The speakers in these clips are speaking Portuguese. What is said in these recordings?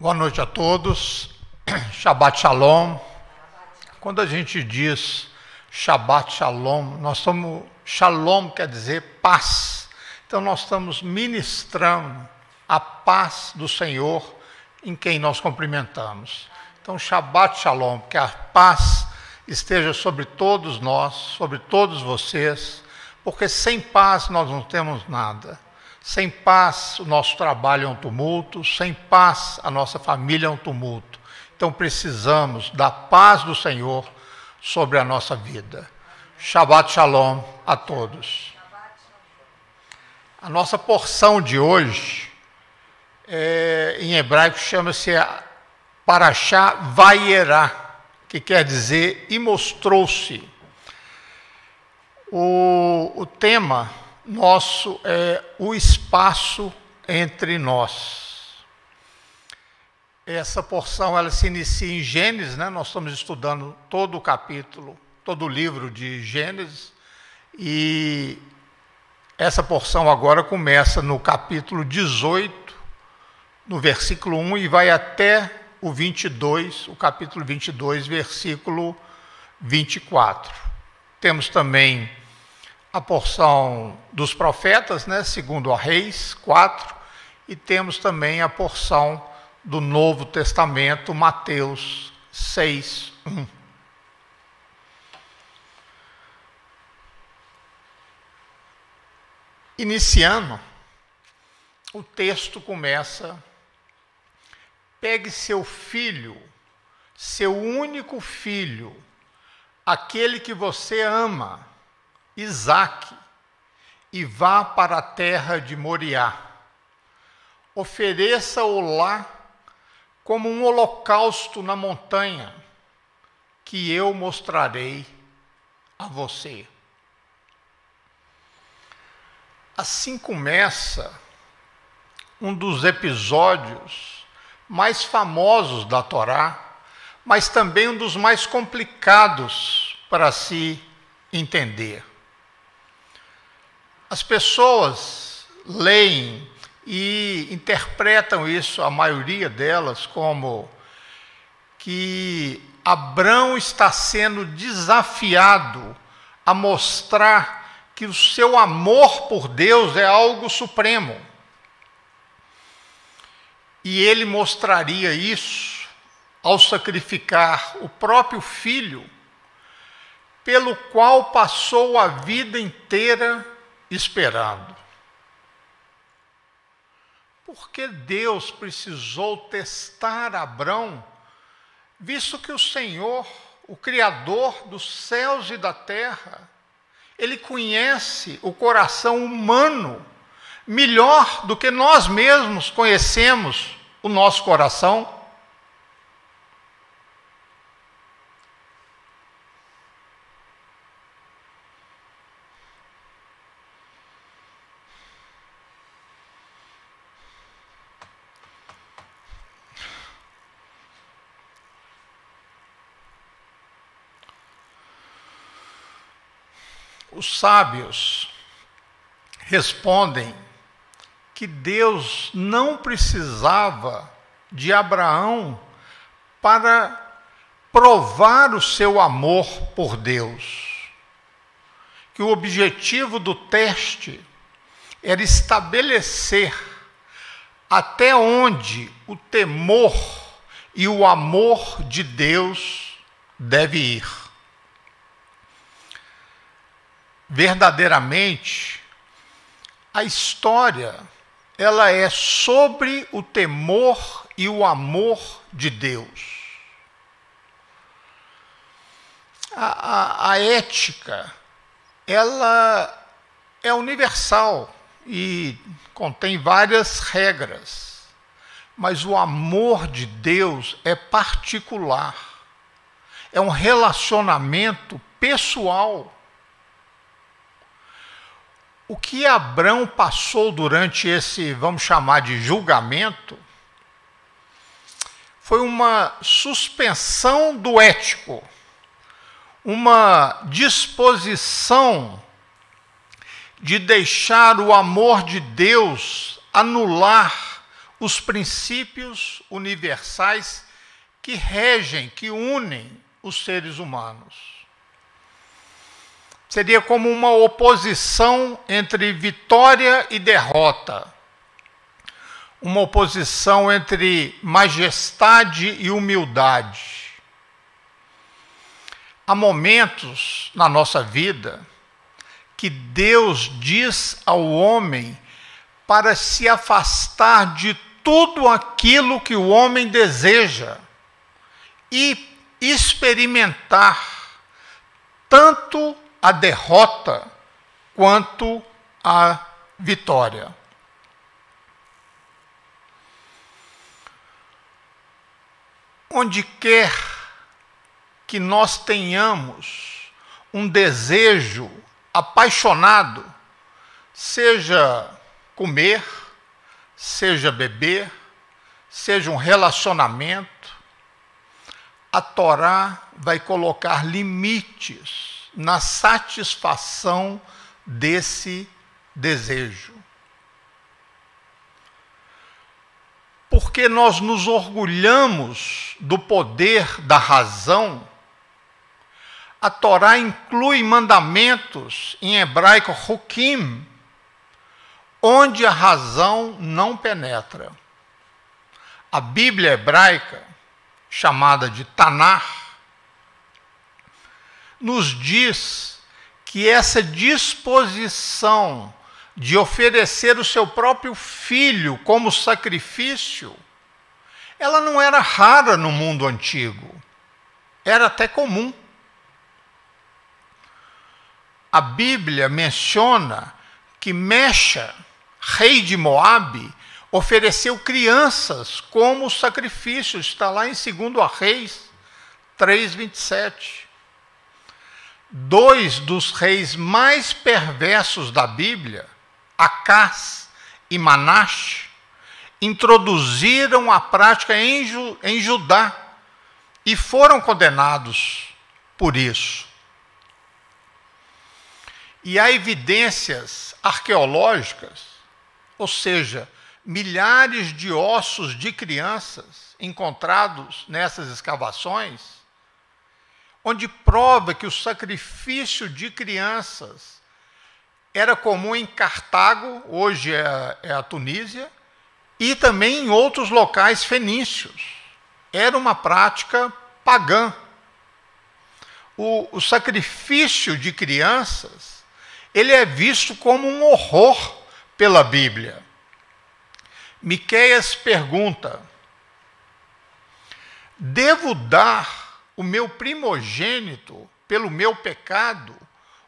Boa noite a todos. Shabbat Shalom. Quando a gente diz Shabbat Shalom, nós estamos. Shalom quer dizer paz. Então nós estamos ministrando a paz do Senhor em quem nós cumprimentamos. Então Shabbat Shalom, que a paz esteja sobre todos nós, sobre todos vocês, porque sem paz nós não temos nada. Sem paz, o nosso trabalho é um tumulto, sem paz, a nossa família é um tumulto. Então precisamos da paz do Senhor sobre a nossa vida. Shabbat Shalom a todos. A nossa porção de hoje, é, em hebraico, chama-se Parashá Vaierá, que quer dizer e mostrou-se. O, o tema nosso é o espaço entre nós. Essa porção ela se inicia em Gênesis, né? Nós estamos estudando todo o capítulo, todo o livro de Gênesis e essa porção agora começa no capítulo 18, no versículo 1 e vai até o 22, o capítulo 22, versículo 24. Temos também a porção dos profetas, né, segundo a Reis 4, e temos também a porção do Novo Testamento, Mateus 6, 1. Iniciando, o texto começa: pegue seu filho, seu único filho, aquele que você ama Isaque e vá para a terra de Moriá. Ofereça-o lá como um holocausto na montanha, que eu mostrarei a você. Assim começa um dos episódios mais famosos da Torá, mas também um dos mais complicados para se entender. As pessoas leem e interpretam isso, a maioria delas, como que Abrão está sendo desafiado a mostrar que o seu amor por Deus é algo supremo. E ele mostraria isso ao sacrificar o próprio filho, pelo qual passou a vida inteira esperando. Porque Deus precisou testar Abrão, visto que o Senhor, o Criador dos céus e da terra, ele conhece o coração humano melhor do que nós mesmos conhecemos o nosso coração. Os sábios respondem que Deus não precisava de Abraão para provar o seu amor por Deus. Que o objetivo do teste era estabelecer até onde o temor e o amor de Deus deve ir verdadeiramente, a história ela é sobre o temor e o amor de Deus. A, a, a ética, ela é universal e contém várias regras, mas o amor de Deus é particular, é um relacionamento pessoal o que Abrão passou durante esse, vamos chamar de julgamento, foi uma suspensão do ético, uma disposição de deixar o amor de Deus anular os princípios universais que regem, que unem os seres humanos. Seria como uma oposição entre vitória e derrota, uma oposição entre majestade e humildade. Há momentos na nossa vida que Deus diz ao homem para se afastar de tudo aquilo que o homem deseja e experimentar tanto a derrota quanto à vitória. Onde quer que nós tenhamos um desejo apaixonado, seja comer, seja beber, seja um relacionamento, a Torá vai colocar limites na satisfação desse desejo. Porque nós nos orgulhamos do poder da razão, a Torá inclui mandamentos, em hebraico, hukim, onde a razão não penetra. A Bíblia hebraica, chamada de Tanar, nos diz que essa disposição de oferecer o seu próprio filho como sacrifício, ela não era rara no mundo antigo, era até comum. A Bíblia menciona que Mecha, rei de Moabe, ofereceu crianças como sacrifício, está lá em 2 Reis 3:27 dois dos reis mais perversos da Bíblia, Acás e Manash, introduziram a prática em, Ju, em Judá e foram condenados por isso. E há evidências arqueológicas, ou seja, milhares de ossos de crianças encontrados nessas escavações onde prova que o sacrifício de crianças era comum em Cartago, hoje é, é a Tunísia, e também em outros locais fenícios. Era uma prática pagã. O, o, sacrifício de crianças, ele é visto como um horror pela Bíblia. Miqueias pergunta: Devo dar o meu primogênito pelo meu pecado,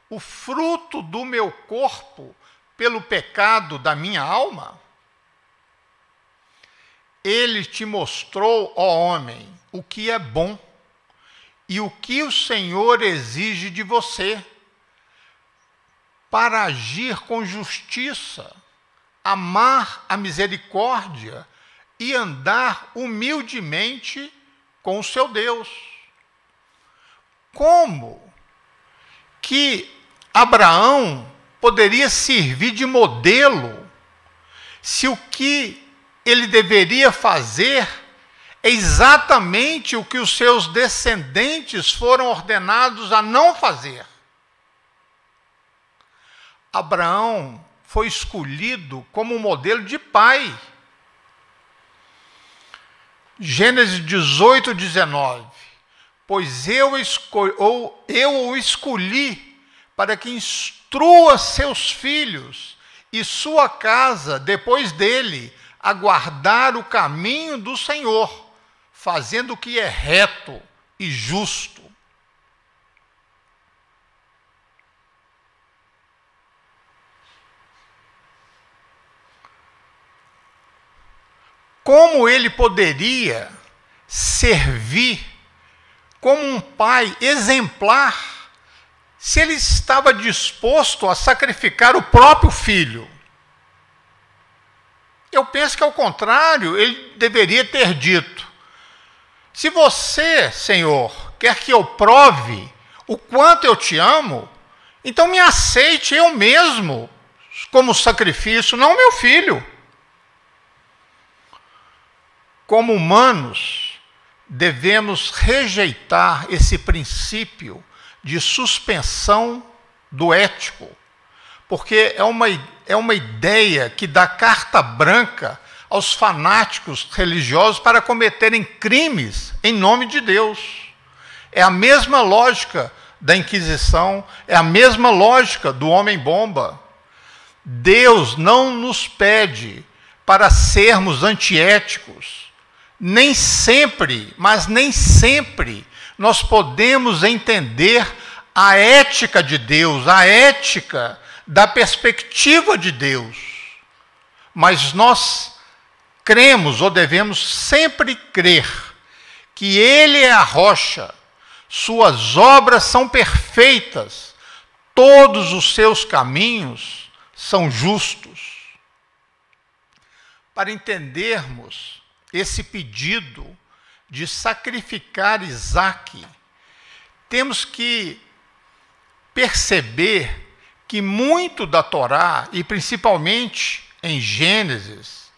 o fruto do meu corpo pelo pecado da minha alma? Ele te mostrou, ó homem, o que é bom e o que o Senhor exige de você para agir com justiça, amar a misericórdia e andar humildemente com o seu Deus. Como que Abraão poderia servir de modelo se o que ele deveria fazer é exatamente o que os seus descendentes foram ordenados a não fazer? Abraão foi escolhido como modelo de pai. Gênesis 18, 19 pois eu, ou, eu o escolhi para que instrua seus filhos e sua casa depois dele, a guardar o caminho do Senhor, fazendo o que é reto e justo. Como ele poderia servir como um pai exemplar, se ele estava disposto a sacrificar o próprio filho. Eu penso que, ao contrário, ele deveria ter dito: Se você, Senhor, quer que eu prove o quanto eu te amo, então me aceite eu mesmo como sacrifício, não meu filho. Como humanos, devemos rejeitar esse princípio de suspensão do ético, porque é uma, é uma ideia que dá carta branca aos fanáticos religiosos para cometerem crimes em nome de Deus. É a mesma lógica da Inquisição, é a mesma lógica do homem-bomba. Deus não nos pede para sermos antiéticos nem sempre, mas nem sempre, nós podemos entender a ética de Deus, a ética da perspectiva de Deus. Mas nós cremos ou devemos sempre crer que Ele é a rocha, Suas obras são perfeitas, todos os seus caminhos são justos. Para entendermos esse pedido de sacrificar Isaac, temos que perceber que muito da Torá, e principalmente em Gênesis,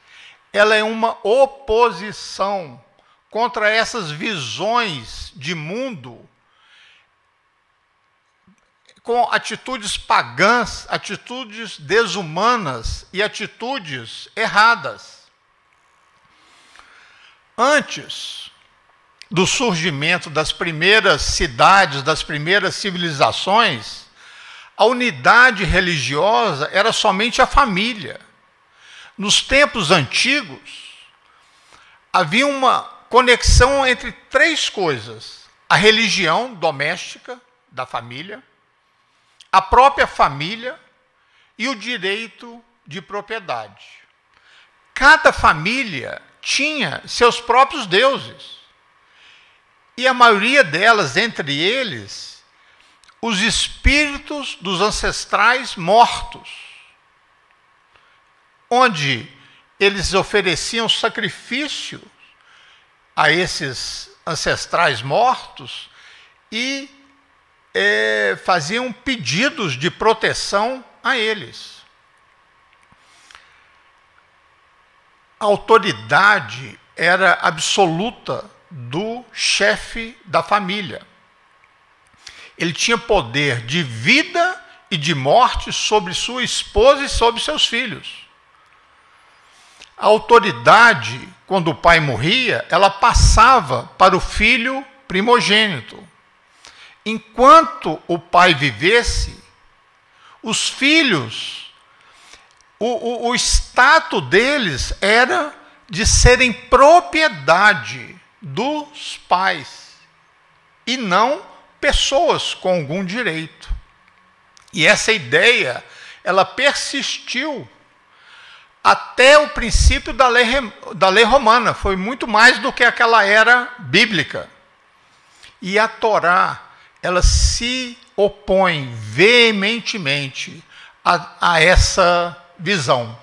ela é uma oposição contra essas visões de mundo com atitudes pagãs, atitudes desumanas e atitudes erradas antes do surgimento das primeiras cidades, das primeiras civilizações, a unidade religiosa era somente a família. Nos tempos antigos, havia uma conexão entre três coisas: a religião doméstica da família, a própria família e o direito de propriedade. Cada família tinha seus próprios deuses. E a maioria delas, entre eles, os espíritos dos ancestrais mortos, onde eles ofereciam sacrifício a esses ancestrais mortos e é, faziam pedidos de proteção a eles. a autoridade era absoluta do chefe da família. Ele tinha poder de vida e de morte sobre sua esposa e sobre seus filhos. A autoridade, quando o pai morria, ela passava para o filho primogênito. Enquanto o pai vivesse, os filhos o, o, o status deles era de serem propriedade dos pais e não pessoas com algum direito. E essa ideia, ela persistiu até o princípio da lei, da lei romana, foi muito mais do que aquela era bíblica. E a Torá, ela se opõe veementemente a, a essa visão.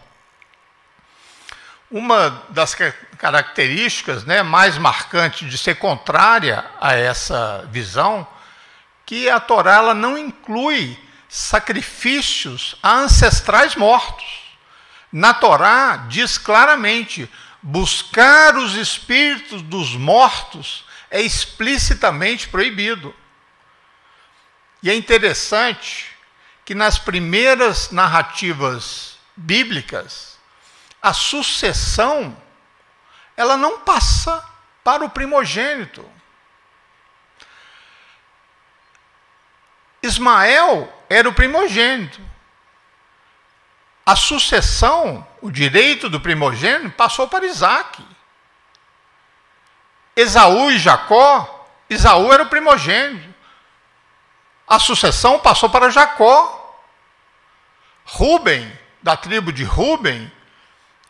Uma das características né, mais marcantes de ser contrária a essa visão, que a Torá ela não inclui sacrifícios a ancestrais mortos. Na Torá diz claramente, buscar os espíritos dos mortos é explicitamente proibido. E é interessante que nas primeiras narrativas bíblicas, a sucessão ela não passa para o primogênito. Ismael era o primogênito. A sucessão, o direito do primogênito, passou para Isaac. Esaú e Jacó, Esaú era o primogênito. A sucessão passou para Jacó. Rubem da tribo de Ruben,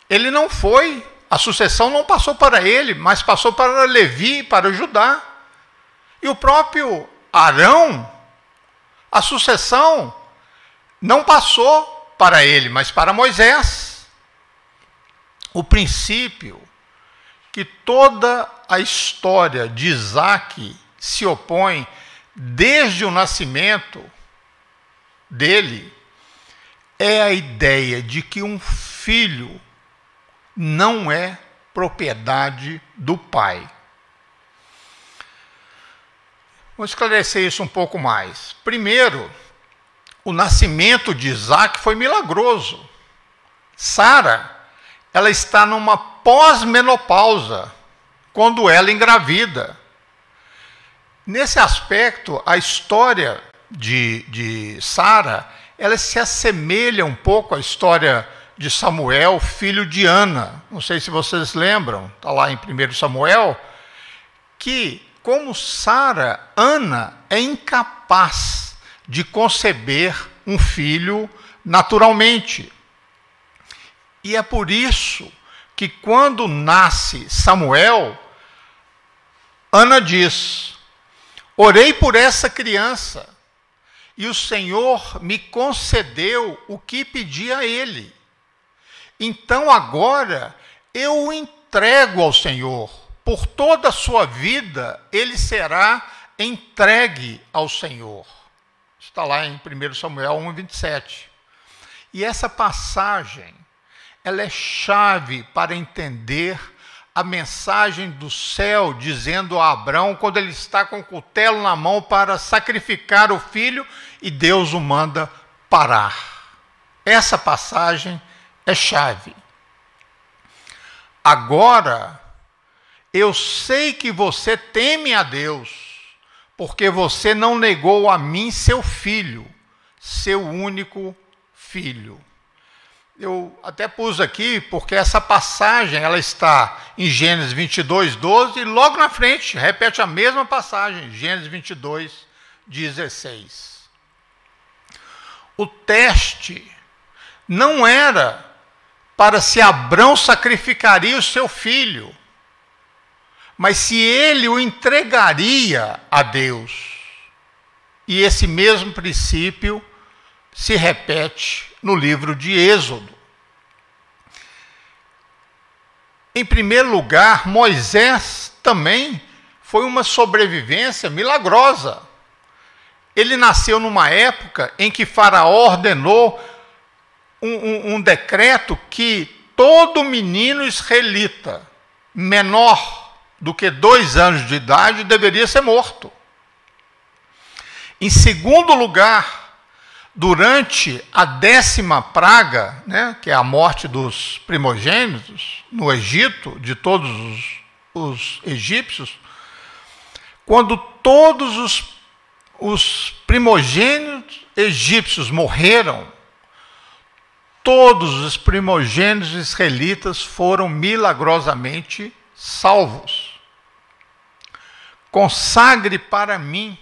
ele não foi, a sucessão não passou para ele, mas passou para Levi, para Judá. E o próprio Arão, a sucessão não passou para ele, mas para Moisés. O princípio que toda a história de Isaac se opõe desde o nascimento dele é a ideia de que um filho não é propriedade do pai. Vou esclarecer isso um pouco mais. Primeiro, o nascimento de Isaac foi milagroso. Sara, ela está numa pós-menopausa, quando ela engravida. Nesse aspecto, a história de, de Sara elas se assemelham um pouco à história de Samuel, filho de Ana. Não sei se vocês lembram, está lá em 1 Samuel, que, como Sara, Ana é incapaz de conceber um filho naturalmente. E é por isso que, quando nasce Samuel, Ana diz: Orei por essa criança e o Senhor me concedeu o que pedi a Ele. Então agora eu o entrego ao Senhor. Por toda a sua vida ele será entregue ao Senhor. Está lá em 1 Samuel 1, 27. E essa passagem, ela é chave para entender a mensagem do céu dizendo a Abraão, quando ele está com o cutelo na mão para sacrificar o filho, e Deus o manda parar. Essa passagem é chave. Agora, eu sei que você teme a Deus, porque você não negou a mim seu filho, seu único filho. Eu até pus aqui porque essa passagem ela está em Gênesis 22, 12 e logo na frente repete a mesma passagem, Gênesis 22, 16 o teste não era para se Abrão sacrificaria o seu filho, mas se ele o entregaria a Deus. E esse mesmo princípio se repete no livro de Êxodo. Em primeiro lugar, Moisés também foi uma sobrevivência milagrosa. Ele nasceu numa época em que Faraó ordenou um, um, um decreto que todo menino israelita menor do que dois anos de idade deveria ser morto. Em segundo lugar, durante a décima praga, né, que é a morte dos primogênitos no Egito, de todos os, os egípcios, quando todos os os primogênitos egípcios morreram, todos os primogênitos israelitas foram milagrosamente salvos. Consagre para mim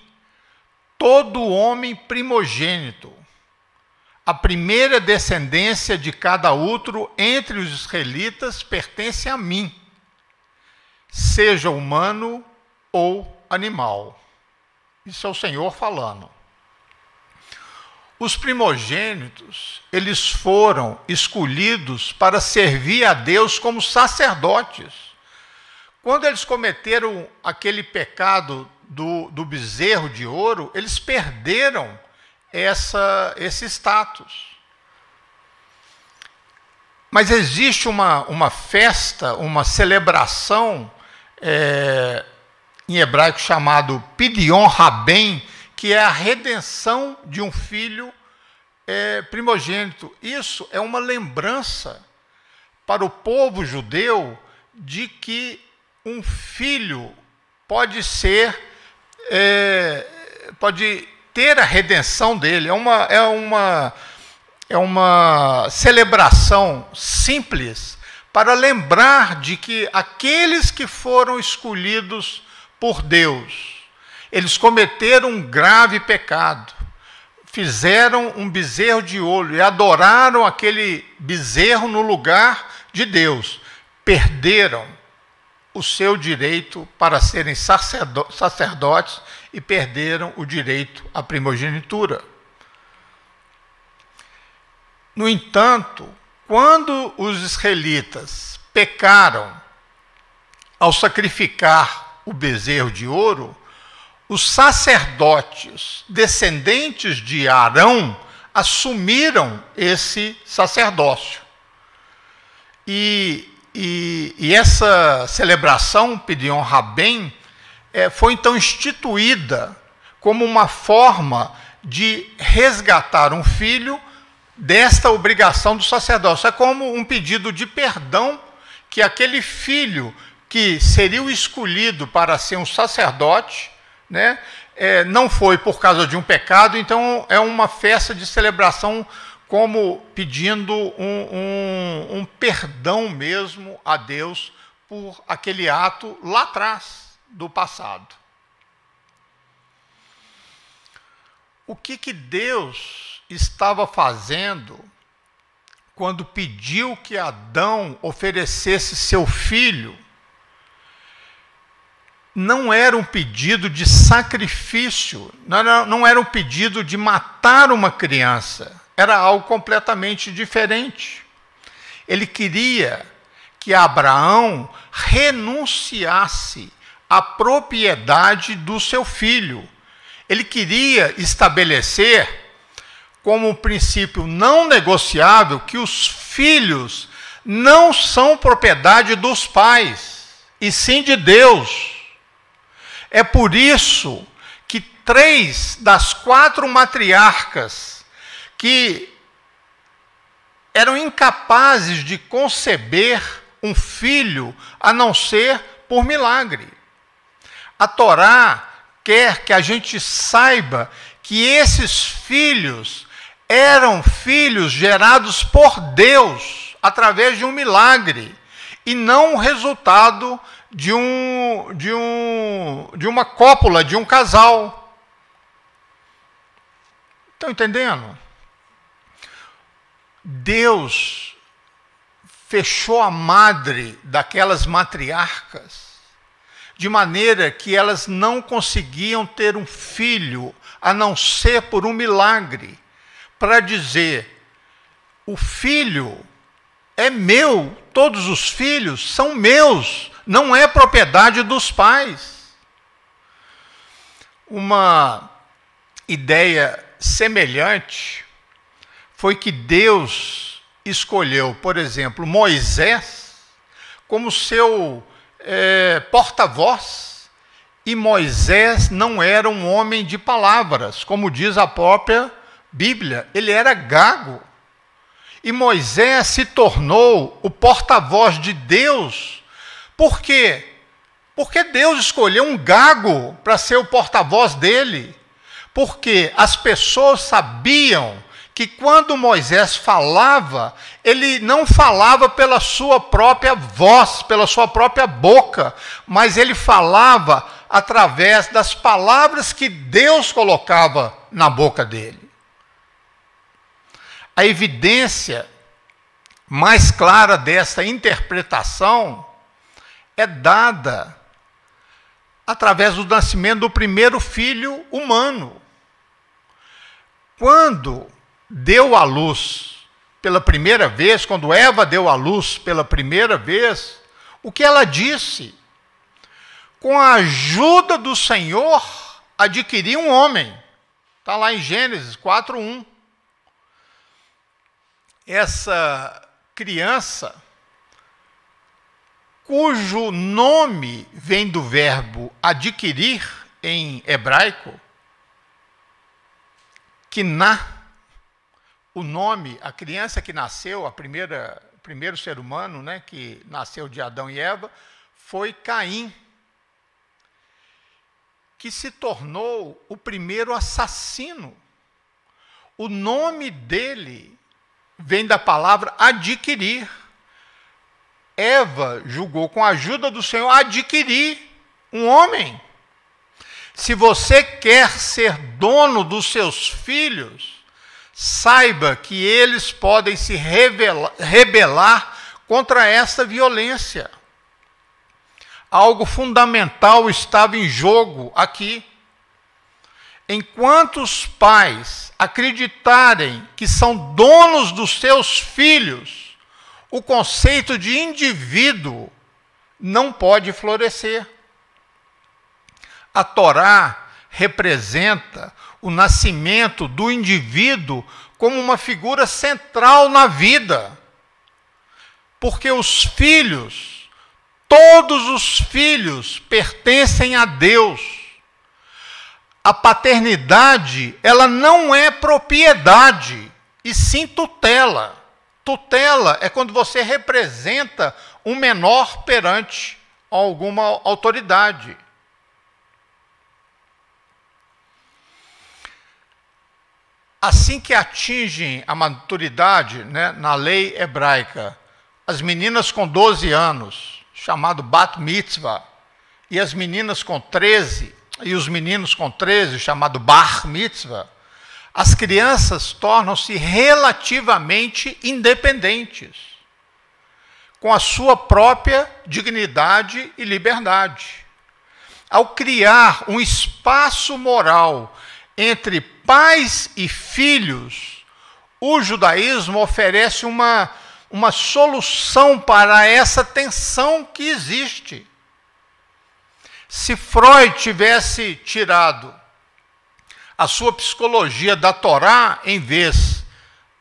todo homem primogênito, a primeira descendência de cada outro entre os israelitas pertence a mim, seja humano ou animal. Isso é o Senhor falando. Os primogênitos, eles foram escolhidos para servir a Deus como sacerdotes. Quando eles cometeram aquele pecado do, do bezerro de ouro, eles perderam essa, esse status. Mas existe uma, uma festa, uma celebração é, em hebraico chamado Pidion Rabem, que é a redenção de um filho é, primogênito. Isso é uma lembrança para o povo judeu de que um filho pode ser, é, pode ter a redenção dele. É uma, é uma, é uma celebração simples para lembrar de que aqueles que foram escolhidos por Deus. Eles cometeram um grave pecado. Fizeram um bezerro de olho e adoraram aquele bezerro no lugar de Deus. Perderam o seu direito para serem sacerdotes e perderam o direito à primogenitura. No entanto, quando os israelitas pecaram ao sacrificar o bezerro de ouro, os sacerdotes descendentes de Arão assumiram esse sacerdócio. E, e, e essa celebração, Pidion Rabem, é, foi então instituída como uma forma de resgatar um filho desta obrigação do sacerdócio. É como um pedido de perdão que aquele filho que seria o escolhido para ser um sacerdote, né? É, não foi por causa de um pecado, então é uma festa de celebração como pedindo um, um, um perdão mesmo a Deus por aquele ato lá atrás do passado. O que, que Deus estava fazendo quando pediu que Adão oferecesse seu filho não era um pedido de sacrifício, não era, não era um pedido de matar uma criança, era algo completamente diferente. Ele queria que Abraão renunciasse à propriedade do seu filho. Ele queria estabelecer como um princípio não negociável que os filhos não são propriedade dos pais, e sim de Deus. É por isso que três das quatro matriarcas que eram incapazes de conceber um filho a não ser por milagre. A Torá quer que a gente saiba que esses filhos eram filhos gerados por Deus através de um milagre e não o resultado de, um, de, um, de uma cópula, de um casal. Estão entendendo? Deus fechou a madre daquelas matriarcas de maneira que elas não conseguiam ter um filho, a não ser por um milagre, para dizer: o filho é meu, todos os filhos são meus, não é propriedade dos pais. Uma ideia semelhante foi que Deus escolheu, por exemplo, Moisés como seu é, porta-voz, e Moisés não era um homem de palavras, como diz a própria Bíblia, ele era gago. E Moisés se tornou o porta-voz de Deus por quê? Porque Deus escolheu um gago para ser o porta-voz dele. Porque as pessoas sabiam que quando Moisés falava, ele não falava pela sua própria voz, pela sua própria boca, mas ele falava através das palavras que Deus colocava na boca dele. A evidência mais clara dessa interpretação é dada através do nascimento do primeiro filho humano. Quando deu à luz pela primeira vez, quando Eva deu à luz pela primeira vez, o que ela disse? Com a ajuda do Senhor, adquiri um homem. Está lá em Gênesis 4:1. Essa criança cujo nome vem do verbo adquirir em hebraico, Kiná, o nome, a criança que nasceu, a primeira, o primeiro ser humano, né, que nasceu de Adão e Eva, foi Caim, que se tornou o primeiro assassino. O nome dele vem da palavra adquirir. Eva julgou com a ajuda do Senhor adquirir um homem. Se você quer ser dono dos seus filhos, saiba que eles podem se rebelar contra essa violência. Algo fundamental estava em jogo aqui. Enquanto os pais acreditarem que são donos dos seus filhos, o conceito de indivíduo não pode florescer. A Torá representa o nascimento do indivíduo como uma figura central na vida. Porque os filhos, todos os filhos pertencem a Deus. A paternidade, ela não é propriedade, e sim tutela. Tutela é quando você representa um menor perante alguma autoridade. Assim que atingem a maturidade, né, na lei hebraica, as meninas com 12 anos, chamado bat mitzvah, e as meninas com 13, e os meninos com 13, chamado bar mitzvah, as crianças tornam-se relativamente independentes, com a sua própria dignidade e liberdade. Ao criar um espaço moral entre pais e filhos, o judaísmo oferece uma, uma solução para essa tensão que existe. Se Freud tivesse tirado a sua psicologia da Torá em vez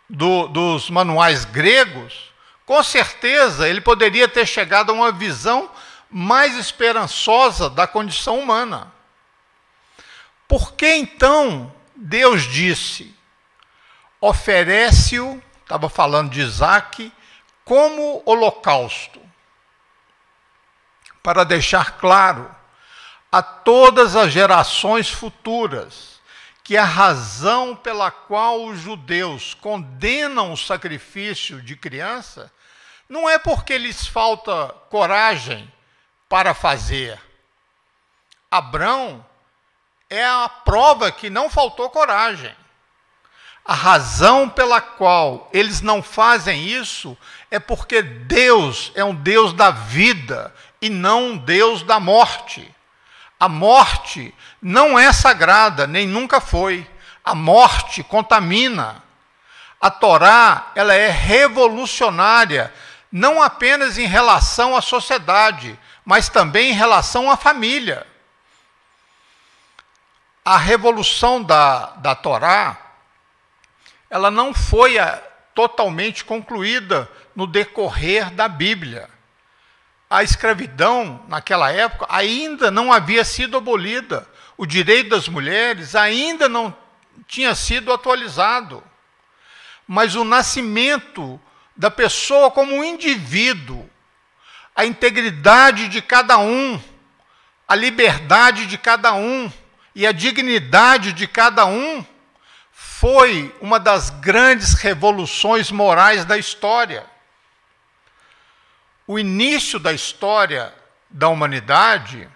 do, dos manuais gregos, com certeza ele poderia ter chegado a uma visão mais esperançosa da condição humana. Por que então Deus disse: oferece-o, estava falando de Isaac, como holocausto? Para deixar claro a todas as gerações futuras que a razão pela qual os judeus condenam o sacrifício de criança não é porque lhes falta coragem para fazer. Abrão é a prova que não faltou coragem. A razão pela qual eles não fazem isso é porque Deus é um Deus da vida e não um Deus da morte. A morte não é sagrada, nem nunca foi. A morte contamina. A Torá, ela é revolucionária, não apenas em relação à sociedade, mas também em relação à família. A revolução da, da Torá, ela não foi a, ah, totalmente concluída no decorrer da Bíblia a escravidão, naquela época, ainda não havia sido abolida. O direito das mulheres ainda não tinha sido atualizado. Mas o nascimento da pessoa como um indivíduo, a integridade de cada um, a liberdade de cada um e a dignidade de cada um foi uma das grandes revoluções morais da história o início da história da humanidade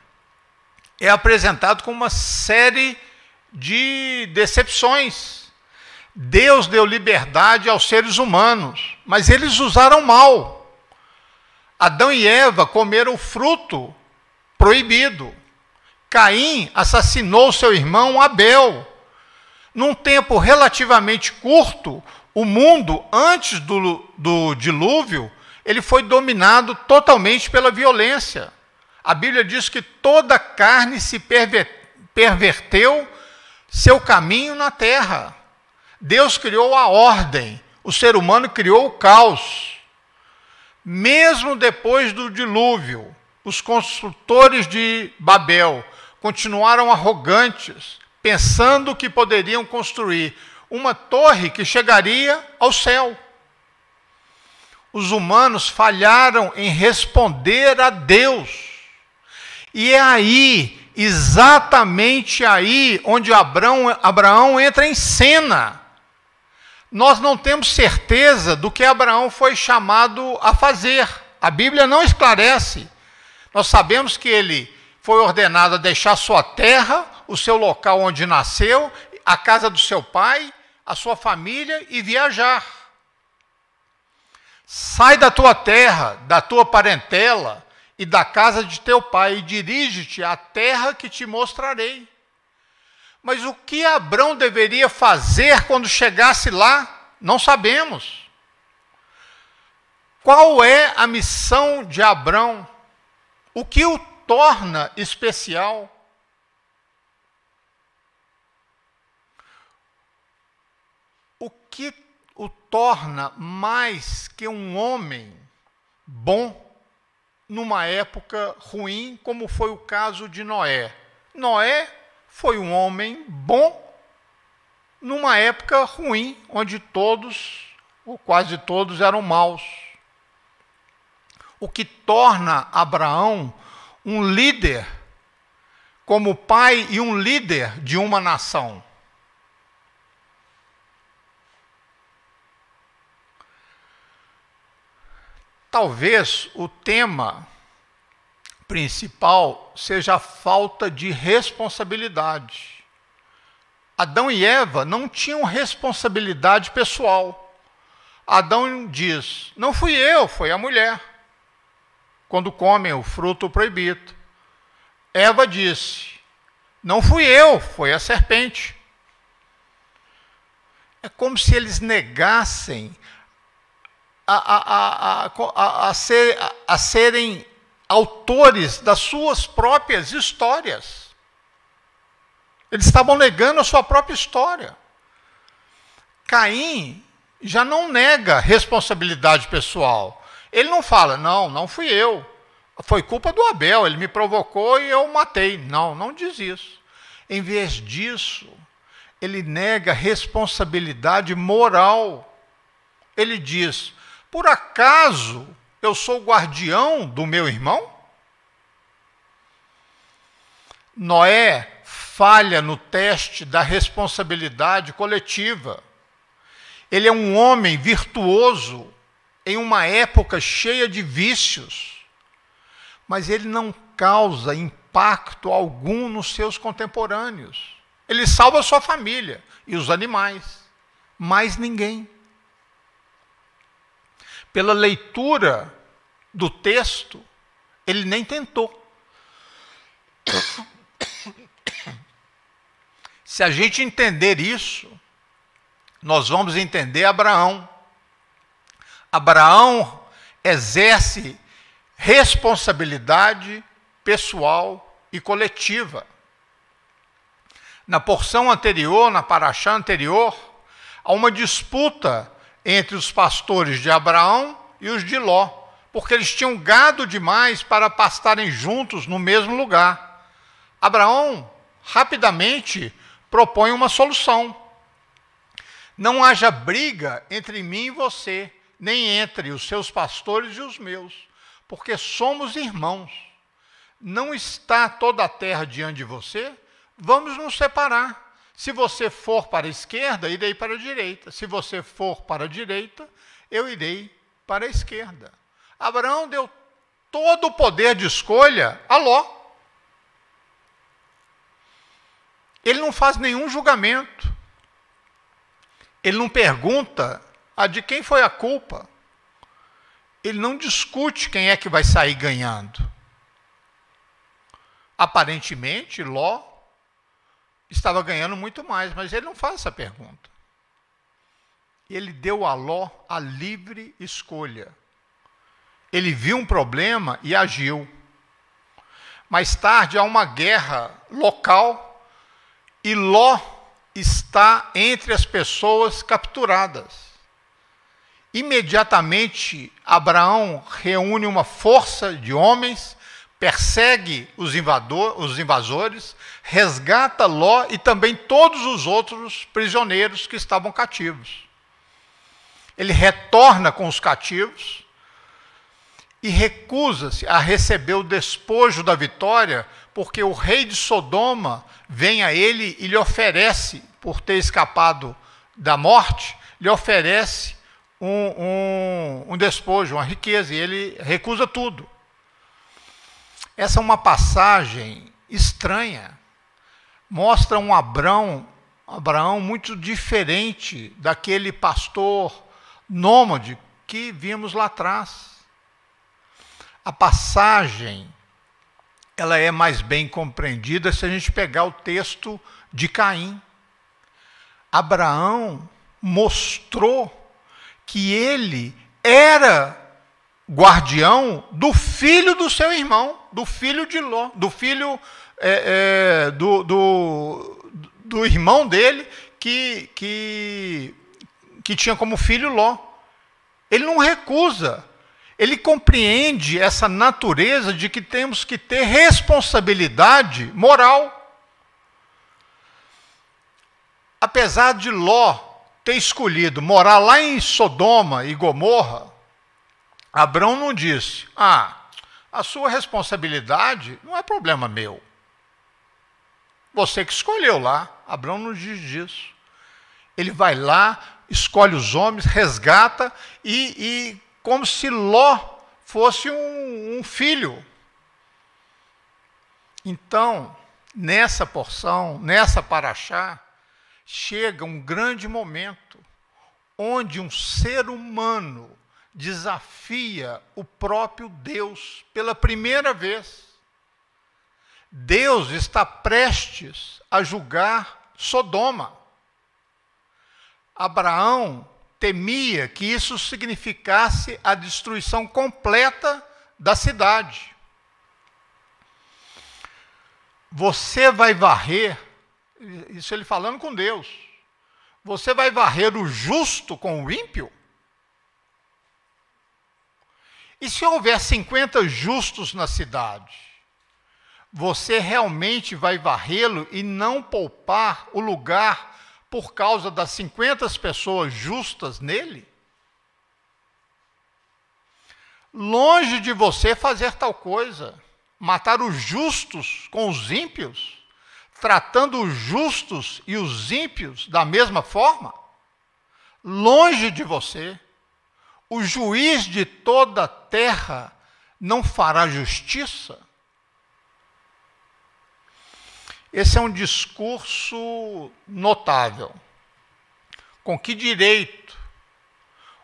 é apresentado com uma série de decepções. Deus deu liberdade aos seres humanos, mas eles usaram mal. Adão e Eva comeram o fruto proibido. Caim assassinou seu irmão Abel. Num tempo relativamente curto, o mundo, antes do, do dilúvio, ele foi dominado totalmente pela violência. A Bíblia diz que toda carne se perverteu seu caminho na terra. Deus criou a ordem, o ser humano criou o caos. Mesmo depois do dilúvio, os construtores de Babel continuaram arrogantes, pensando que poderiam construir uma torre que chegaria ao céu os humanos falharam em responder a Deus. E é aí, exatamente aí, onde Abraão, Abraão entra em cena. Nós não temos certeza do que Abraão foi chamado a fazer. A Bíblia não esclarece. Nós sabemos que ele foi ordenado a deixar sua terra, o seu local onde nasceu, a casa do seu pai, a sua família e viajar. Sai da tua terra, da tua parentela e da casa de teu pai e dirige-te à terra que te mostrarei. Mas o que Abrão deveria fazer quando chegasse lá? Não sabemos. Qual é a missão de Abrão? O que o torna especial? O que o torna mais que um homem bom numa época ruim, como foi o caso de Noé. Noé foi um homem bom numa época ruim, onde todos, ou quase todos, eram maus. O que torna Abraão um líder, como pai e um líder de uma nação. Talvez o tema principal seja a falta de responsabilidade. Adão e Eva não tinham responsabilidade pessoal. Adão diz: Não fui eu, foi a mulher. Quando comem o fruto proibido. Eva disse: Não fui eu, foi a serpente. É como se eles negassem a, a, a, a, ser, a serem autores das suas próprias histórias. Eles estavam negando a sua própria história. Caim já não nega responsabilidade pessoal. Ele não fala, não, não fui eu. Foi culpa do Abel, ele me provocou e eu matei. Não, não diz isso. Em vez disso, ele nega responsabilidade moral. Ele diz: por acaso eu sou guardião do meu irmão? Noé falha no teste da responsabilidade coletiva. Ele é um homem virtuoso em uma época cheia de vícios, mas ele não causa impacto algum nos seus contemporâneos. Ele salva sua família e os animais, mais ninguém pela leitura do texto, ele nem tentou. Se a gente entender isso, nós vamos entender Abraão. Abraão exerce responsabilidade pessoal e coletiva. Na porção anterior, na paraxá anterior, há uma disputa entre os pastores de Abraão e os de Ló, porque eles tinham gado demais para pastarem juntos no mesmo lugar. Abraão rapidamente propõe uma solução. Não haja briga entre mim e você, nem entre os seus pastores e os meus, porque somos irmãos. Não está toda a terra diante de você? Vamos nos separar se você for para a esquerda, irei para a direita. Se você for para a direita, eu irei para a esquerda. Abraão deu todo o poder de escolha a Ló. Ele não faz nenhum julgamento. Ele não pergunta a de quem foi a culpa. Ele não discute quem é que vai sair ganhando. Aparentemente, Ló estava ganhando muito mais, mas ele não faz essa pergunta. Ele deu a Ló a livre escolha. Ele viu um problema e agiu. Mais tarde há uma guerra local e Ló está entre as pessoas capturadas. Imediatamente, Abraão reúne uma força de homens persegue os, invador, os invasores, resgata Ló e também todos os outros prisioneiros que estavam cativos. Ele retorna com os cativos e recusa-se a receber o despojo da vitória, porque o rei de Sodoma vem a ele e lhe oferece, por ter escapado da morte, lhe oferece um, um, um despojo, uma riqueza, e ele recusa tudo. Essa é uma passagem estranha. Mostra um Abraão, Abraão muito diferente daquele pastor nômade que vimos lá atrás. A passagem ela é mais bem compreendida se a gente pegar o texto de Caim. Abraão mostrou que ele era guardião do filho do seu irmão do filho de Ló, do filho é, é, do, do, do irmão dele que, que, que tinha como filho Ló. Ele não recusa. Ele compreende essa natureza de que temos que ter responsabilidade moral. Apesar de Ló ter escolhido morar lá em Sodoma e Gomorra, Abraão não disse: Ah, a sua responsabilidade não é problema meu. Você que escolheu lá, Abraão nos diz disso. Ele vai lá, escolhe os homens, resgata e, e como se Ló fosse um, um filho. Então, nessa porção, nessa paraxá, chega um grande momento onde um ser humano desafia o próprio Deus pela primeira vez. Deus está prestes a julgar Sodoma. Abraão temia que isso significasse a destruição completa da cidade. Você vai varrer, isso ele falando com Deus, você vai varrer o justo com o ímpio? E se houver 50 justos na cidade, você realmente vai varrê-lo e não poupar o lugar por causa das 50 pessoas justas nele? Longe de você fazer tal coisa, matar os justos com os ímpios, tratando os justos e os ímpios da mesma forma? Longe de você, o juiz de toda a terra não fará justiça? Esse é um discurso notável. Com que direito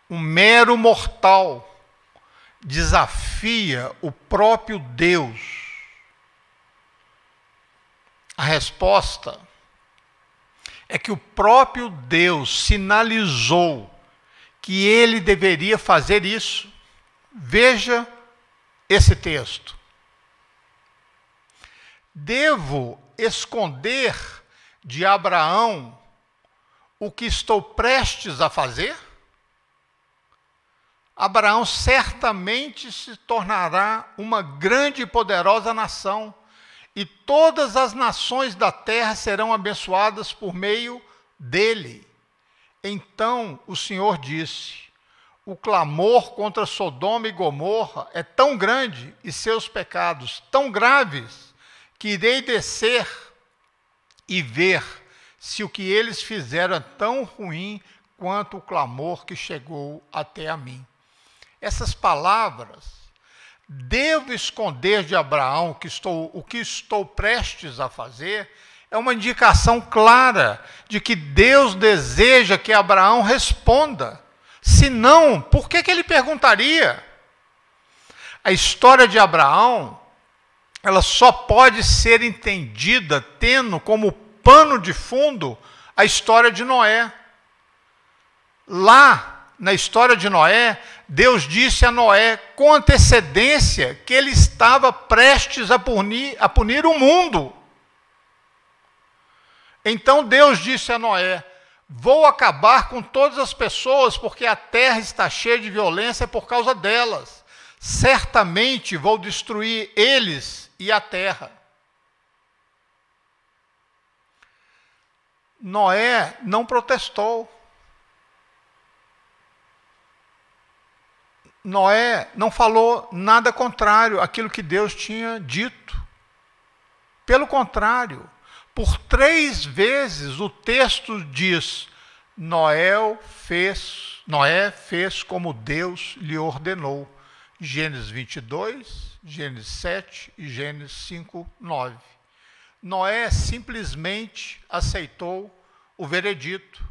um mero mortal desafia o próprio Deus? A resposta é que o próprio Deus sinalizou que ele deveria fazer isso. Veja esse texto. Devo esconder de Abraão o que estou prestes a fazer? Abraão certamente se tornará uma grande e poderosa nação, e todas as nações da terra serão abençoadas por meio dele. Então o Senhor disse: o clamor contra Sodoma e Gomorra é tão grande e seus pecados tão graves que irei descer e ver se o que eles fizeram é tão ruim quanto o clamor que chegou até a mim. Essas palavras devo esconder de Abraão que estou, o que estou prestes a fazer é uma indicação clara de que Deus deseja que Abraão responda se não, por que, que ele perguntaria? A história de Abraão, ela só pode ser entendida tendo como pano de fundo a história de Noé. Lá, na história de Noé, Deus disse a Noé com antecedência que ele estava prestes a punir, a punir o mundo. Então Deus disse a Noé: Vou acabar com todas as pessoas, porque a terra está cheia de violência por causa delas. Certamente vou destruir eles e a terra. Noé não protestou. Noé não falou nada contrário àquilo que Deus tinha dito. Pelo contrário, por três vezes o texto diz: Noé fez, Noé fez como Deus lhe ordenou. Gênesis 22, Gênesis 7 e Gênesis 5, 9. Noé simplesmente aceitou o veredito.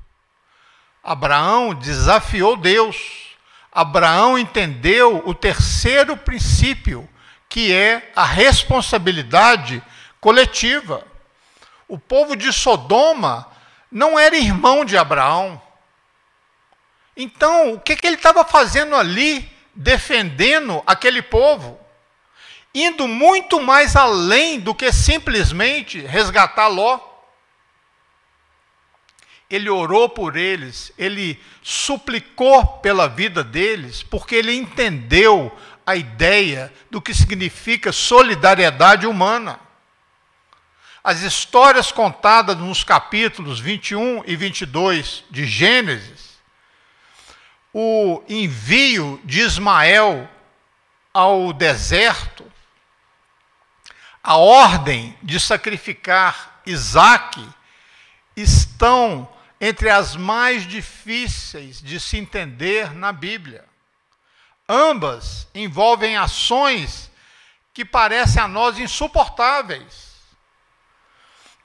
Abraão desafiou Deus. Abraão entendeu o terceiro princípio, que é a responsabilidade coletiva o povo de Sodoma não era irmão de Abraão. Então, o que, que ele estava fazendo ali, defendendo aquele povo? Indo muito mais além do que simplesmente resgatar Ló. Ele orou por eles, ele suplicou pela vida deles, porque ele entendeu a ideia do que significa solidariedade humana. As histórias contadas nos capítulos 21 e 22 de Gênesis, o envio de Ismael ao deserto, a ordem de sacrificar Isaque, estão entre as mais difíceis de se entender na Bíblia. Ambas envolvem ações que parecem a nós insuportáveis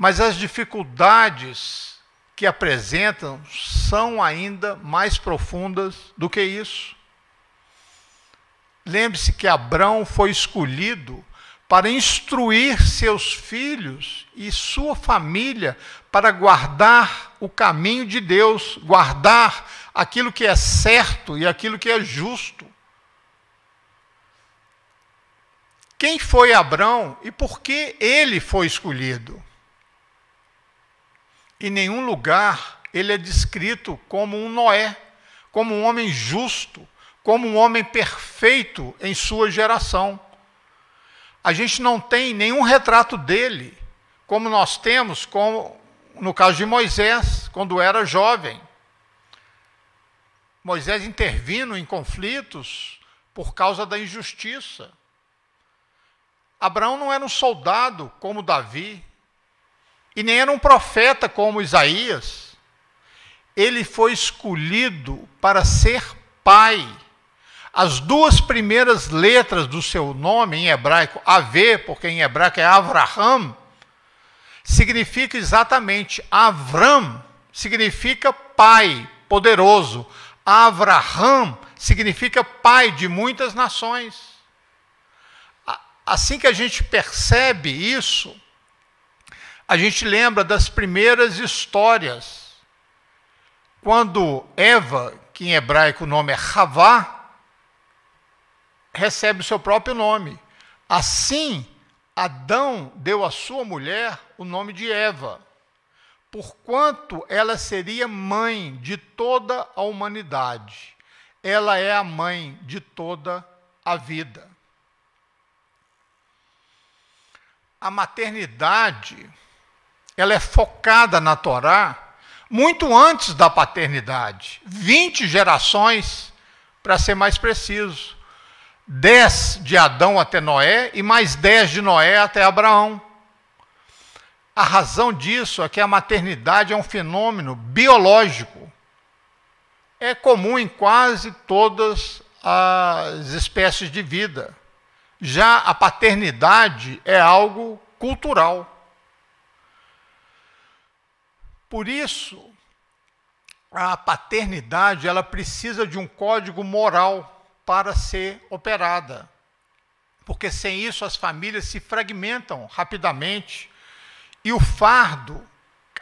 mas as dificuldades que apresentam são ainda mais profundas do que isso. Lembre-se que Abrão foi escolhido para instruir seus filhos e sua família para guardar o caminho de Deus, guardar aquilo que é certo e aquilo que é justo. Quem foi Abrão e por que ele foi escolhido? Em nenhum lugar ele é descrito como um Noé, como um homem justo, como um homem perfeito em sua geração. A gente não tem nenhum retrato dele, como nós temos como no caso de Moisés, quando era jovem. Moisés intervino em conflitos por causa da injustiça. Abraão não era um soldado como Davi, e nem era um profeta como Isaías. Ele foi escolhido para ser pai. As duas primeiras letras do seu nome em hebraico, AV, porque em hebraico é Avraham, significa exatamente Avram, significa pai poderoso. Avraham significa pai de muitas nações. Assim que a gente percebe isso, a gente lembra das primeiras histórias, quando Eva, que em hebraico o nome é Havá, recebe o seu próprio nome. Assim, Adão deu à sua mulher o nome de Eva, porquanto ela seria mãe de toda a humanidade. Ela é a mãe de toda a vida. A maternidade ela é focada na Torá muito antes da paternidade. 20 gerações, para ser mais preciso. 10 de Adão até Noé e mais 10 de Noé até Abraão. A razão disso é que a maternidade é um fenômeno biológico. É comum em quase todas as espécies de vida. Já a paternidade é algo cultural. Por isso, a paternidade ela precisa de um código moral para ser operada. Porque sem isso as famílias se fragmentam rapidamente e o fardo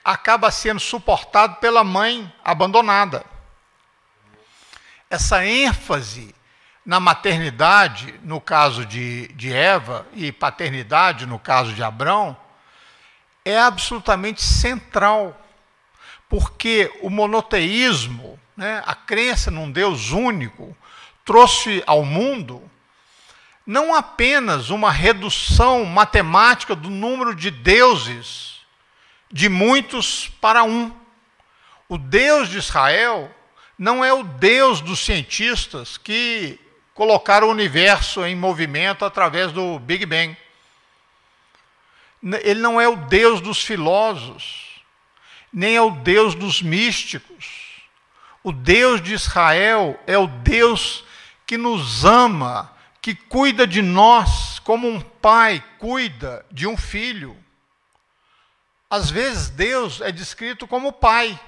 acaba sendo suportado pela mãe abandonada. Essa ênfase na maternidade, no caso de, de Eva, e paternidade, no caso de Abrão, é absolutamente central porque o monoteísmo, né, a crença num Deus único, trouxe ao mundo não apenas uma redução matemática do número de deuses, de muitos para um. O Deus de Israel não é o Deus dos cientistas que colocaram o universo em movimento através do Big Bang. Ele não é o Deus dos filósofos nem é o Deus dos místicos. O Deus de Israel é o Deus que nos ama, que cuida de nós como um pai cuida de um filho. Às vezes Deus é descrito como pai.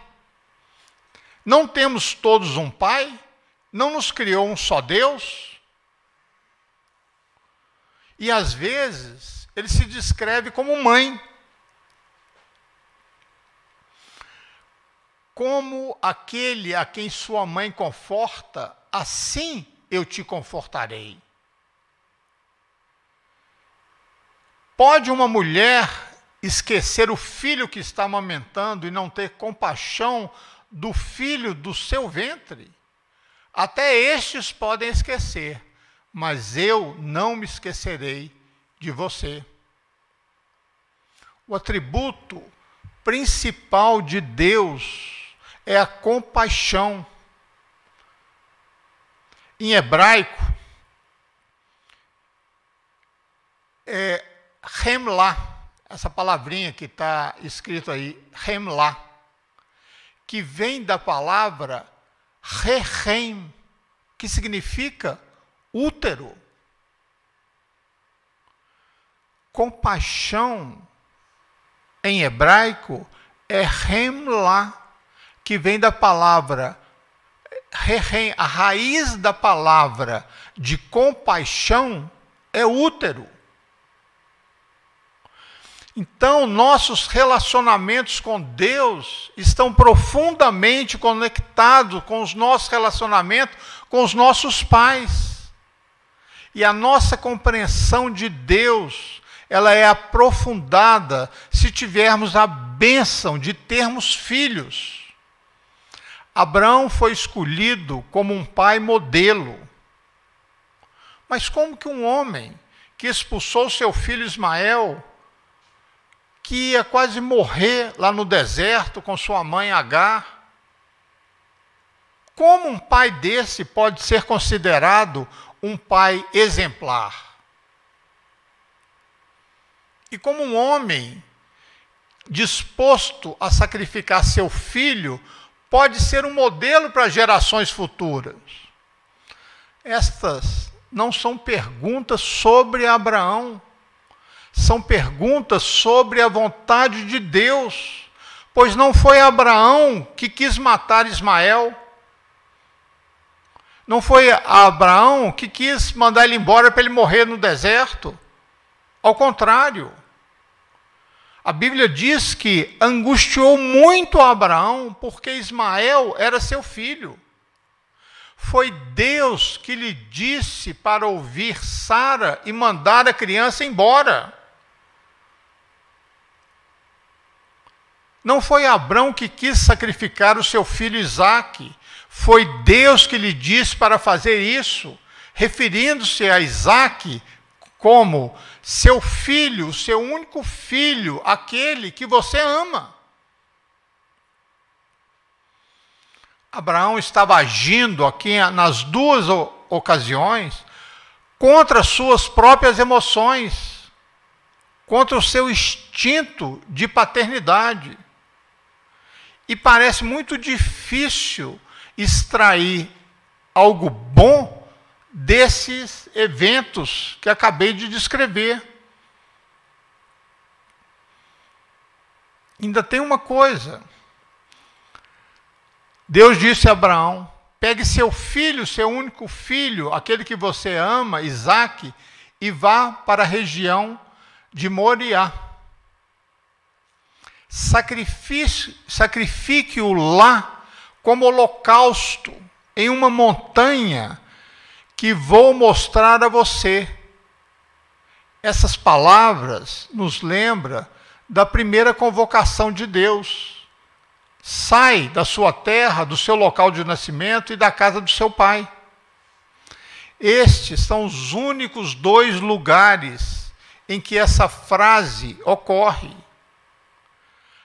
Não temos todos um pai? Não nos criou um só Deus? E às vezes ele se descreve como mãe. Como aquele a quem sua mãe conforta, assim eu te confortarei. Pode uma mulher esquecer o filho que está amamentando e não ter compaixão do filho do seu ventre? Até estes podem esquecer, mas eu não me esquecerei de você. O atributo principal de Deus é a compaixão. Em hebraico, é remlá, essa palavrinha que está escrito aí, remlá, que vem da palavra rehem, que significa útero. Compaixão em hebraico é remlá que vem da palavra, a raiz da palavra de compaixão é útero. Então, nossos relacionamentos com Deus estão profundamente conectados com os nossos relacionamentos com os nossos pais. E a nossa compreensão de Deus, ela é aprofundada se tivermos a bênção de termos filhos. Abraão foi escolhido como um pai modelo. Mas como que um homem que expulsou seu filho Ismael, que ia quase morrer lá no deserto com sua mãe Agar, como um pai desse pode ser considerado um pai exemplar? E como um homem disposto a sacrificar seu filho pode ser um modelo para gerações futuras. Estas não são perguntas sobre Abraão, são perguntas sobre a vontade de Deus, pois não foi Abraão que quis matar Ismael. Não foi Abraão que quis mandar ele embora para ele morrer no deserto. Ao contrário, a Bíblia diz que angustiou muito Abraão porque Ismael era seu filho. Foi Deus que lhe disse para ouvir Sara e mandar a criança embora. Não foi Abraão que quis sacrificar o seu filho Isaque. Foi Deus que lhe disse para fazer isso, referindo-se a Isaque como seu filho, seu único filho, aquele que você ama. Abraão estava agindo aqui nas duas ocasiões contra suas próprias emoções, contra o seu instinto de paternidade. E parece muito difícil extrair algo bom desses eventos que acabei de descrever. Ainda tem uma coisa. Deus disse a Abraão: pegue seu filho, seu único filho, aquele que você ama, Isaque, e vá para a região de Moriá. Sacrifique-o lá como holocausto em uma montanha que vou mostrar a você. Essas palavras nos lembra da primeira convocação de Deus. Sai da sua terra, do seu local de nascimento e da casa do seu pai. Estes são os únicos dois lugares em que essa frase ocorre.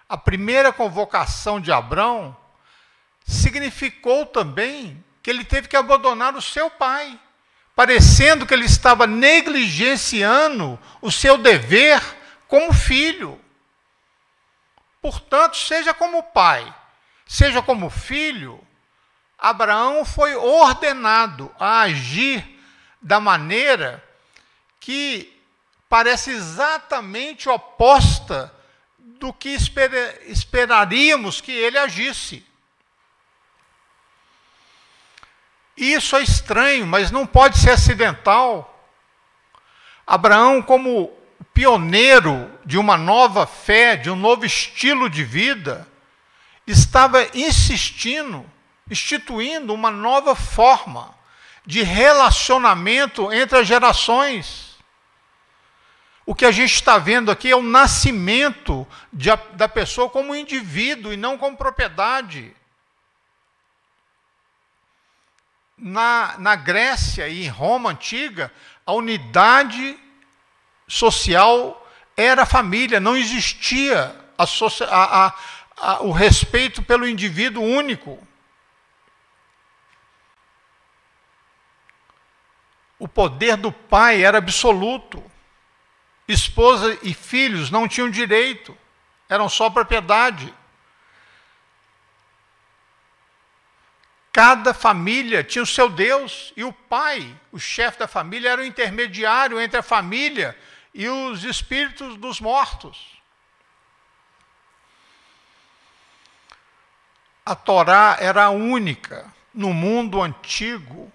A primeira convocação de Abrão significou também que ele teve que abandonar o seu pai parecendo que ele estava negligenciando o seu dever como filho. Portanto, seja como pai, seja como filho, Abraão foi ordenado a agir da maneira que parece exatamente oposta do que esperaríamos que ele agisse. Isso é estranho, mas não pode ser acidental. Abraão, como pioneiro de uma nova fé, de um novo estilo de vida, estava insistindo, instituindo uma nova forma de relacionamento entre as gerações. O que a gente está vendo aqui é o nascimento de, da pessoa como indivíduo e não como propriedade. na, na Grécia e em Roma antiga, a unidade social era a família, não existia a, a, a, o respeito pelo indivíduo único. O poder do pai era absoluto. Esposa e filhos não tinham direito, eram só propriedade. Cada família tinha o seu Deus e o pai, o chefe da família, era o intermediário entre a família e os espíritos dos mortos. A Torá era a única no mundo antigo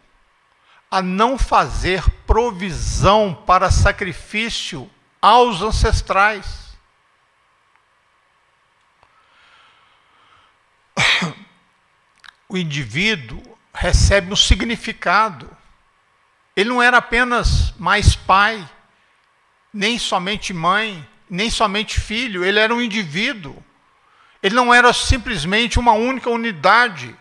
a não fazer provisão para sacrifício aos ancestrais. o indivíduo recebe um significado. Ele não era apenas mais pai, nem somente mãe, nem somente filho, ele era um indivíduo. Ele não era simplesmente uma única unidade.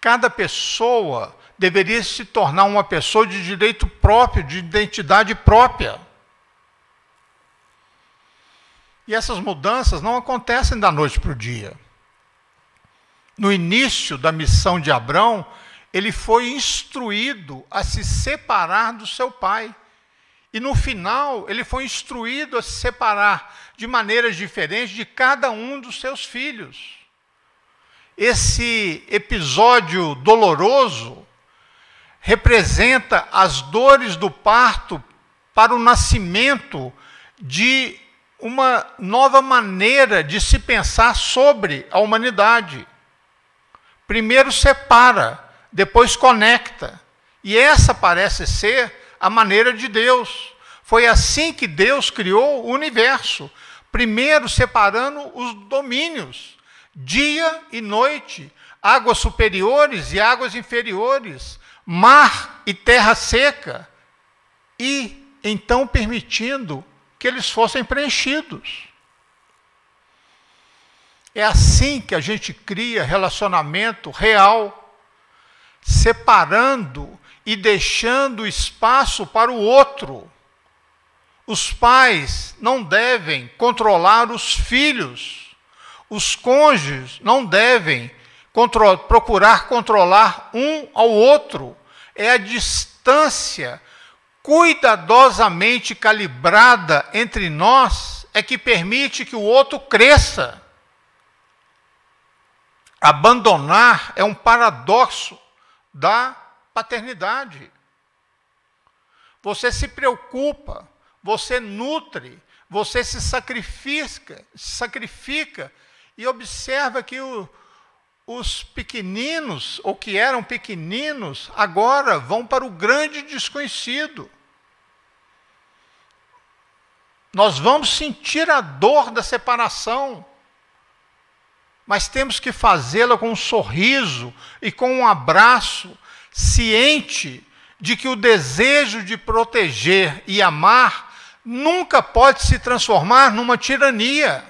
Cada pessoa deveria se tornar uma pessoa de direito próprio, de identidade própria. E essas mudanças não acontecem da noite para o dia. No início da missão de Abrão, ele foi instruído a se separar do seu pai. E no final, ele foi instruído a se separar de maneiras diferentes de cada um dos seus filhos. Esse episódio doloroso representa as dores do parto para o nascimento de uma nova maneira de se pensar sobre a humanidade. Primeiro separa, depois conecta. E essa parece ser a maneira de Deus. Foi assim que Deus criou o universo. Primeiro separando os domínios, dia e noite, águas superiores e águas inferiores, mar e terra seca, e então permitindo que eles fossem preenchidos. É assim que a gente cria relacionamento real, separando e deixando espaço para o outro. Os pais não devem controlar os filhos. Os cônjuges não devem contro procurar controlar um ao outro. É a distância cuidadosamente calibrada entre nós é que permite que o outro cresça. Abandonar é um paradoxo da paternidade. Você se preocupa, você nutre, você se sacrifica, se sacrifica e observa que o, os pequeninos, ou que eram pequeninos, agora vão para o grande desconhecido. Nós vamos sentir a dor da separação, mas temos que fazê-la com um sorriso e com um abraço, ciente de que o desejo de proteger e amar nunca pode se transformar numa tirania.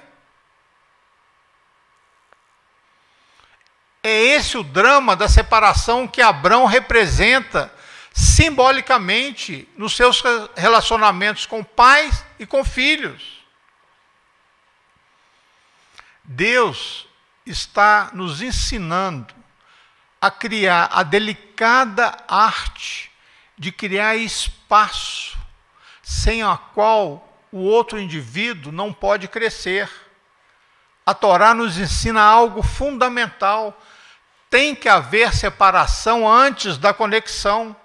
É esse o drama da separação que Abraão representa simbolicamente nos seus relacionamentos com pais e com filhos. Deus está nos ensinando a criar a delicada arte de criar espaço sem a qual o outro indivíduo não pode crescer. A Torá nos ensina algo fundamental: tem que haver separação antes da conexão.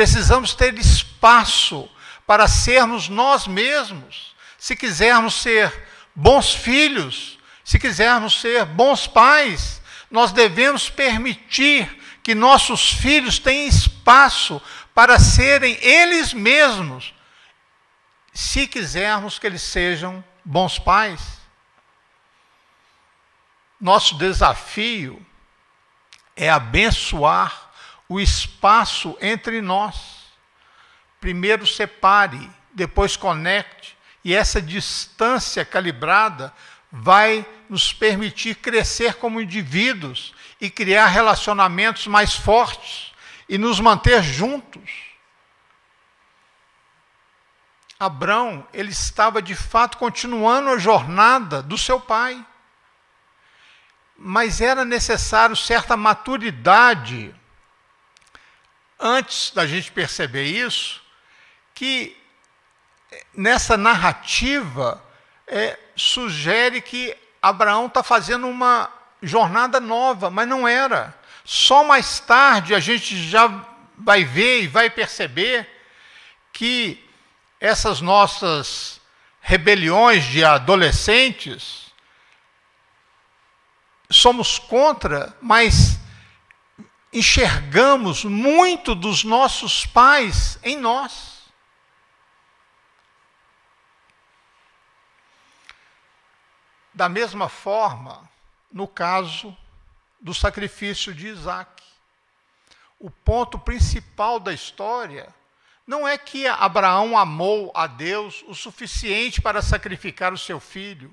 Precisamos ter espaço para sermos nós mesmos, se quisermos ser bons filhos, se quisermos ser bons pais, nós devemos permitir que nossos filhos tenham espaço para serem eles mesmos, se quisermos que eles sejam bons pais. Nosso desafio é abençoar o espaço entre nós. Primeiro separe, depois conecte, e essa distância calibrada vai nos permitir crescer como indivíduos e criar relacionamentos mais fortes e nos manter juntos. Abrão, ele estava de fato continuando a jornada do seu pai. Mas era necessário certa maturidade antes da gente perceber isso, que eh, nessa narrativa é, sugere que Abraão está fazendo uma jornada nova, mas não era. Só mais tarde a gente já vai ver e vai perceber que essas nossas rebeliões de adolescentes somos contra, mas enxergamos muito dos nossos pais em nós. Da mesma forma, no caso do sacrifício de Isaac. O ponto principal da história não é que Abraão amou a Deus o suficiente para sacrificar o seu filho,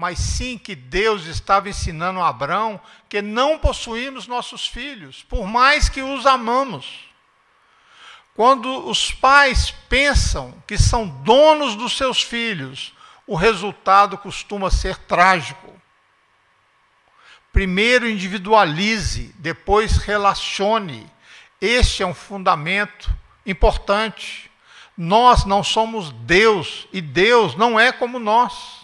mas sim que Deus estava ensinando a Abraão que não possuímos nossos filhos, por mais que os amamos. Quando os pais pensam que são donos dos seus filhos, o resultado costuma ser trágico. Primeiro individualize, depois relacione. Este é um fundamento importante. Nós não somos Deus e Deus não é como nós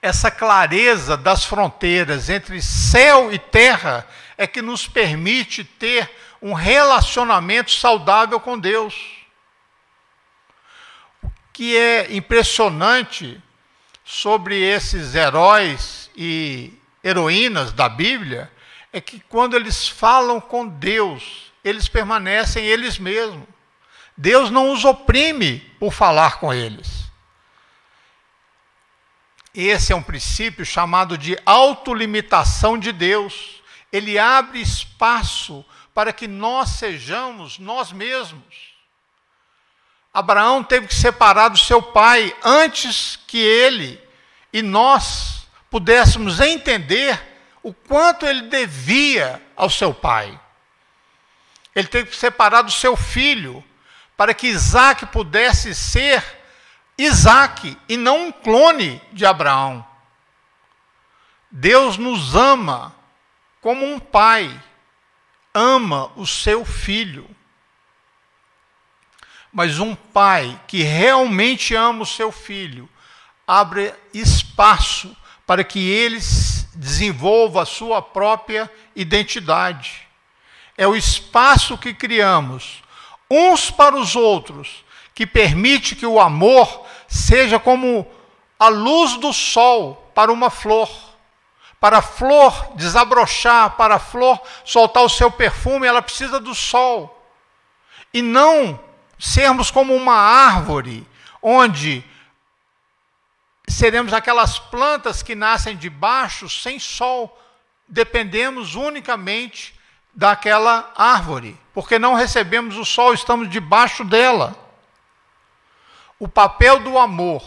essa clareza das fronteiras entre céu e terra é que nos permite ter um relacionamento saudável com Deus. O que é impressionante sobre esses heróis e heroínas da Bíblia é que quando eles falam com Deus, eles permanecem eles mesmos. Deus não os oprime por falar com eles. Esse é um princípio chamado de autolimitação de Deus. Ele abre espaço para que nós sejamos nós mesmos. Abraão teve que separar do seu pai antes que ele e nós pudéssemos entender o quanto ele devia ao seu pai. Ele teve que separar do seu filho para que Isaac pudesse ser Isaac e não um clone de Abraão. Deus nos ama como um pai ama o seu filho. Mas um pai que realmente ama o seu filho abre espaço para que ele desenvolva a sua própria identidade. É o espaço que criamos uns para os outros que permite que o amor seja como a luz do sol para uma flor, para a flor desabrochar, para a flor soltar o seu perfume, ela precisa do sol. E não sermos como uma árvore onde seremos aquelas plantas que nascem debaixo sem sol, dependemos unicamente daquela árvore, porque não recebemos o sol, estamos debaixo dela o papel do amor,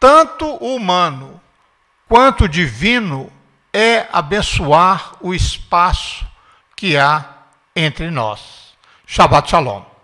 tanto humano quanto divino, é abençoar o espaço que há entre nós. Shabbat Shalom.